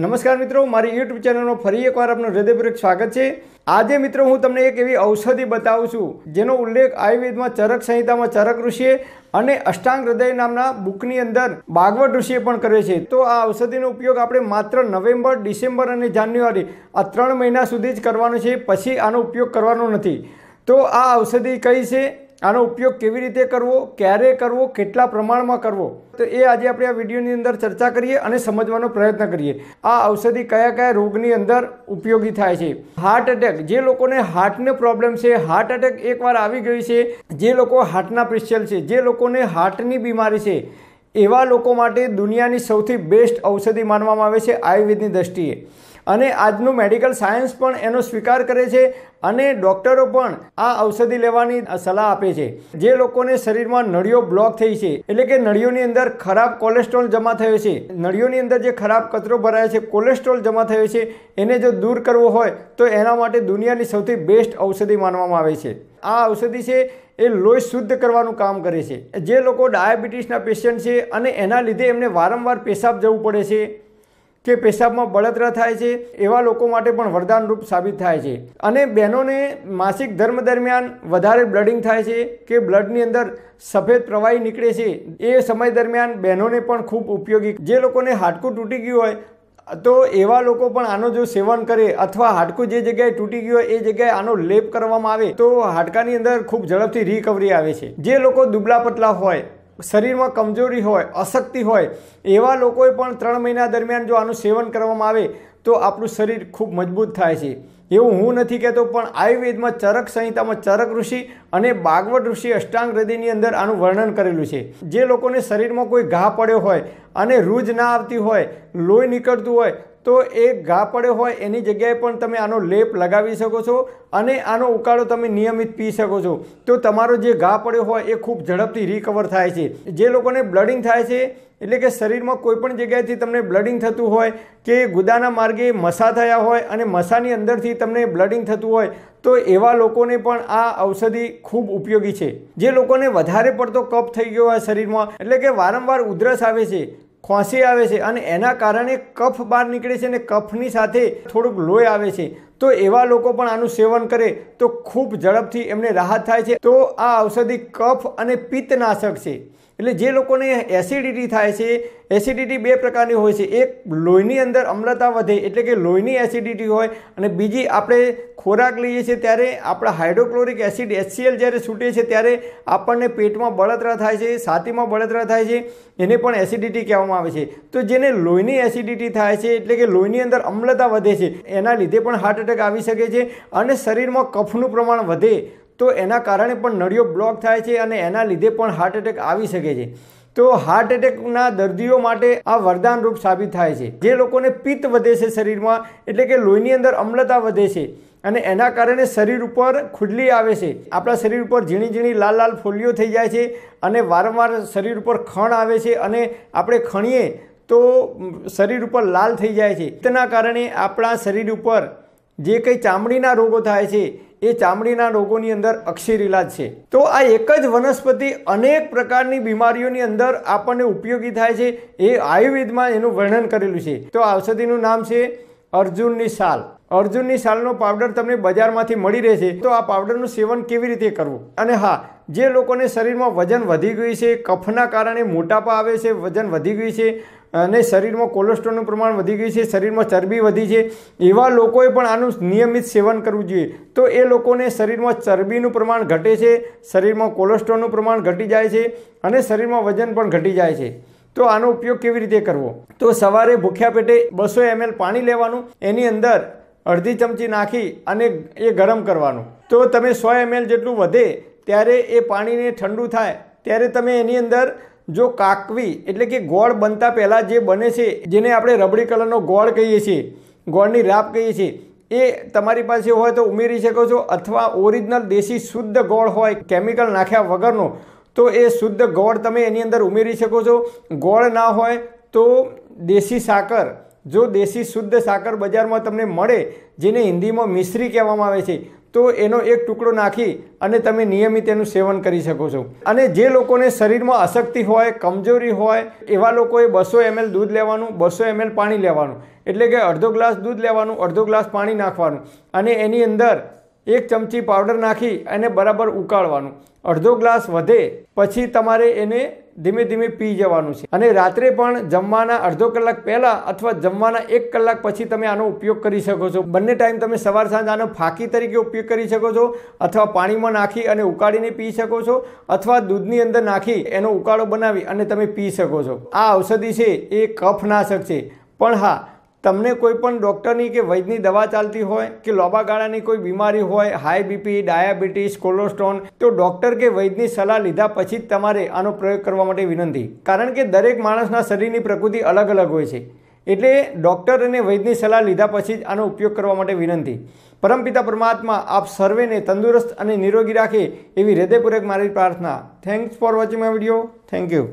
નમસ્કાર મિત્રો મારી યુટ્યુબ ચેનલનો ફરી એકવાર આપનું હૃદયપૂર્વક સ્વાગત છે આજે મિત્રો હું તમને એક એવી ઔષધિ બતાવું છું જેનો ઉલ્લેખ આયુર્વેદમાં ચરક સંહિતામાં ચરક ઋષિએ અને અષ્ટાંગ હૃદય નામના બુકની અંદર ભાગવત ઋષિએ પણ કરે છે તો આ ઔષધિનો ઉપયોગ આપણે માત્ર નવેમ્બર ડિસેમ્બર અને જાન્યુઆરી આ ત્રણ મહિના સુધી જ કરવાનો છે પછી આનો ઉપયોગ કરવાનો નથી તો આ ઔષધિ કઈ છે આનો ઉપયોગ કેવી રીતે કરવો ક્યારે કરવો કેટલા પ્રમાણમાં કરવો તો એ આજે આપણે આ વિડીયોની અંદર ચર્ચા કરીએ અને સમજવાનો પ્રયત્ન કરીએ આ ઔષધિ કયા કયા રોગની અંદર ઉપયોગી થાય છે હાર્ટ એટેક જે લોકોને હાર્ટને પ્રોબ્લેમ છે હાર્ટ એટેક એકવાર આવી ગયું છે જે લોકો હાર્ટના પેશિયલ છે જે લોકોને હાર્ટની બીમારી છે એવા લોકો માટે દુનિયાની સૌથી બેસ્ટ ઔષધિ માનવામાં આવે છે આયુર્વેદની દ્રષ્ટિએ અને આજનું મેડિકલ સાયન્સ પણ એનો સ્વીકાર કરે છે અને ડૉક્ટરો પણ આ ઔષધિ લેવાની સલાહ આપે છે જે લોકોને શરીરમાં નળીઓ બ્લોક થઈ છે એટલે કે નળીઓની અંદર ખરાબ કોલેસ્ટ્રોલ જમા થયો છે નળીઓની અંદર જે ખરાબ કચરો ભરાયો છે કોલેસ્ટ્રોલ જમા થયો છે એને જો દૂર કરવો હોય તો એના માટે દુનિયાની સૌથી બેસ્ટ ઔષધિ માનવામાં આવે છે આ ઔષધિ છે એ લોહી શુદ્ધ કરવાનું કામ કરે છે જે લોકો ડાયાબિટીસના પેશન્ટ છે અને એના લીધે એમને વારંવાર પેશાબ જવું પડે છે કે પેશાબમાં બળતરા થાય છે એવા લોકો માટે પણ વરદાનરૂપ સાબિત થાય છે અને બહેનોને માસિક ધર્મ દરમિયાન વધારે બ્લડિંગ થાય છે કે બ્લડની અંદર સફેદ પ્રવાહી નીકળે છે એ સમય દરમિયાન બહેનોને પણ ખૂબ ઉપયોગી જે લોકોને હાડકું તૂટી ગયું હોય તો એવા લોકો પણ આનો જો સેવન કરે અથવા હાડકું જે જગ્યાએ તૂટી ગયું હોય એ જગ્યાએ આનો લેપ કરવામાં આવે તો હાડકાની અંદર ખૂબ ઝડપથી રિકવરી આવે છે જે લોકો દુબળા પતલા હોય શરીરમાં કમજોરી હોય અશક્તિ હોય એવા લોકોએ પણ ત્રણ મહિના દરમિયાન જો આનું સેવન કરવામાં આવે તો આપણું શરીર ખૂબ મજબૂત થાય છે એવું હું નથી કહેતો પણ આયુર્વેદમાં ચરક સંહિતામાં ચરક ઋષિ અને બાગવટ ઋષિ અષ્ટાંગ હૃદયની અંદર આનું વર્ણન કરેલું છે જે લોકોને શરીરમાં કોઈ ઘા પડ્યો હોય અને રૂજ ના આવતી હોય લોહી નીકળતું હોય તો એ ઘા પડ્યો હોય એની જગ્યાએ પણ તમે આનો લેપ લગાવી શકો છો અને આનો ઉકાળો તમે નિયમિત પી શકો છો તો તમારો જે ઘા પડ્યો હોય એ ખૂબ ઝડપથી રિકવર થાય છે જે લોકોને બ્લડિંગ થાય છે એટલે કે શરીરમાં કોઈપણ જગ્યાએથી તમને બ્લડિંગ થતું હોય કે ગુદાના માર્ગે મસા થયા હોય અને મસાની અંદરથી તમને બ્લડિંગ થતું હોય તો એવા લોકોને પણ આ ઔષધિ ખૂબ ઉપયોગી છે જે લોકોને વધારે પડતો કફ થઈ ગયો હોય શરીરમાં એટલે કે વારંવાર ઉધરસ આવે છે ખોંસી આવે છે અને એના કારણે કફ બહાર નીકળે છે અને કફની સાથે થોડુંક લોહી આવે છે તો એવા લોકો પણ આનું સેવન કરે તો ખૂબ ઝડપથી એમને રાહત થાય છે તો આ ઔષધિ કફ અને પિત્તનાશક છે એટલે જે લોકોને એસિડિટી થાય છે એસિડિટી બે પ્રકારની હોય છે એક લોહીની અંદર અમ્લતા વધે એટલે કે લોહીની એસિડિટી હોય અને બીજી આપણે ખોરાક લઈએ છીએ ત્યારે આપણા હાઇડ્રોક્લોરિક એસિડ એચસીએલ જ્યારે છૂટે છે ત્યારે આપણને પેટમાં બળતરા થાય છે છાતીમાં બળતરા થાય છે એને પણ એસિડિટી કહેવામાં આવે છે તો જેને લોહીની એસિડિટી થાય છે એટલે કે લોહીની અંદર અમ્લતા વધે છે એના લીધે પણ હાર્ટ એટેક આવી શકે છે અને શરીરમાં કફનું પ્રમાણ વધે તો એના કારણે પણ નળીઓ બ્લોક થાય છે અને એના લીધે પણ હાર્ટ એટેક આવી શકે છે તો હાર્ટ એટેકના દર્દીઓ માટે આ વરદાન રૂપ સાબિત થાય છે જે લોકોને પિત્ત વધે છે શરીરમાં એટલે કે લોહીની અંદર અમ્લતા વધે છે અને એના કારણે શરીર ઉપર ખુડલી આવે છે આપણા શરીર ઉપર ઝીણી ઝીણી લાલ લાલ ફોલ્લીઓ થઈ જાય છે અને વારંવાર શરીર ઉપર ખણ આવે છે અને આપણે ખણીએ તો શરીર ઉપર લાલ થઈ જાય છે તેના કારણે આપણા શરીર ઉપર જે કંઈ ચામડીના રોગો થાય છે એ ચામડીના રોગોની અંદર અક્ષીર ઇલાજ છે તો આ એક જ વનસ્પતિ અનેક પ્રકારની બીમારીઓની અંદર આપણને ઉપયોગી થાય છે એ આયુર્વેદમાં એનું વર્ણન કરેલું છે તો ઔષધિનું નામ છે અર્જુનની સાલ અર્જુનની સાલનો પાવડર તમને બજારમાંથી મળી રહેશે તો આ પાવડરનું સેવન કેવી રીતે કરવું અને હા જે લોકોને શરીરમાં વજન વધી ગયું છે કફના કારણે મોટાપા આવે છે વજન વધી ગયું છે અને શરીરમાં કોલેસ્ટ્રોલનું પ્રમાણ વધી ગયું છે શરીરમાં ચરબી વધી છે એવા લોકોએ પણ આનું નિયમિત સેવન કરવું જોઈએ તો એ લોકોને શરીરમાં ચરબીનું પ્રમાણ ઘટે છે શરીરમાં કોલેસ્ટ્રોલનું પ્રમાણ ઘટી જાય છે અને શરીરમાં વજન પણ ઘટી જાય છે તો આનો ઉપયોગ કેવી રીતે કરવો તો સવારે ભૂખ્યા પેટે બસો એમએલ પાણી લેવાનું એની અંદર અડધી ચમચી નાખી અને એ ગરમ કરવાનું તો તમે સો એમએલ જેટલું વધે ત્યારે એ પાણીને ઠંડુ થાય ત્યારે તમે એની અંદર જો કાકવી એટલે કે ગોળ બનતા પહેલાં જે બને છે જેને આપણે રબડી કલરનો ગોળ કહીએ છીએ ગોળની રાપ કહીએ છીએ એ તમારી પાસે હોય તો ઉમેરી શકો છો અથવા ઓરિજિનલ દેશી શુદ્ધ ગોળ હોય કેમિકલ નાખ્યા વગરનો તો એ શુદ્ધ ગોળ તમે એની અંદર ઉમેરી શકો છો ગોળ ના હોય તો દેશી સાકર જો દેશી શુદ્ધ સાકર બજારમાં તમને મળે જેને હિન્દીમાં મિશ્રી કહેવામાં આવે છે તો એનો એક ટુકડો નાખી અને તમે નિયમિત એનું સેવન કરી શકો છો અને જે લોકોને શરીરમાં અશક્તિ હોય કમજોરી હોય એવા લોકોએ બસો એમએલ દૂધ લેવાનું બસો એમએલ પાણી લેવાનું એટલે કે અડધો ગ્લાસ દૂધ લેવાનું અડધો ગ્લાસ પાણી નાખવાનું અને એની અંદર એક ચમચી પાવડર નાખી અને બરાબર ઉકાળવાનું અડધો ગ્લાસ વધે પછી તમારે એને ધીમે ધીમે પી જવાનું છે અને રાત્રે પણ જમવાના અડધો કલાક પહેલાં અથવા જમવાના એક કલાક પછી તમે આનો ઉપયોગ કરી શકો છો બંને ટાઈમ તમે સવાર સાંજ આનો ફાંકી તરીકે ઉપયોગ કરી શકો છો અથવા પાણીમાં નાખી અને ઉકાળીને પી શકો છો અથવા દૂધની અંદર નાખી એનો ઉકાળો બનાવી અને તમે પી શકો છો આ ઔષધિ છે એ કફનાશક છે પણ હા તમને કોઈ પણ ડૉક્ટરની કે વૈદ્યની દવા ચાલતી હોય કે લાંબા ગાળાની કોઈ બીમારી હોય હાઈ બીપી ડાયાબિટીસ કોલેસ્ટ્રોન તો ડૉક્ટર કે વૈદ્યની સલાહ લીધા પછી જ તમારે આનો પ્રયોગ કરવા માટે વિનંતી કારણ કે દરેક માણસના શરીરની પ્રકૃતિ અલગ અલગ હોય છે એટલે ડૉક્ટર અને વૈદ્યની સલાહ લીધા પછી જ આનો ઉપયોગ કરવા માટે વિનંતી પરમપિતા પરમાત્મા આપ સર્વેને તંદુરસ્ત અને નિરોગી રાખે એવી હૃદયપૂર્વક મારી પ્રાર્થના thanks for watching my video thank you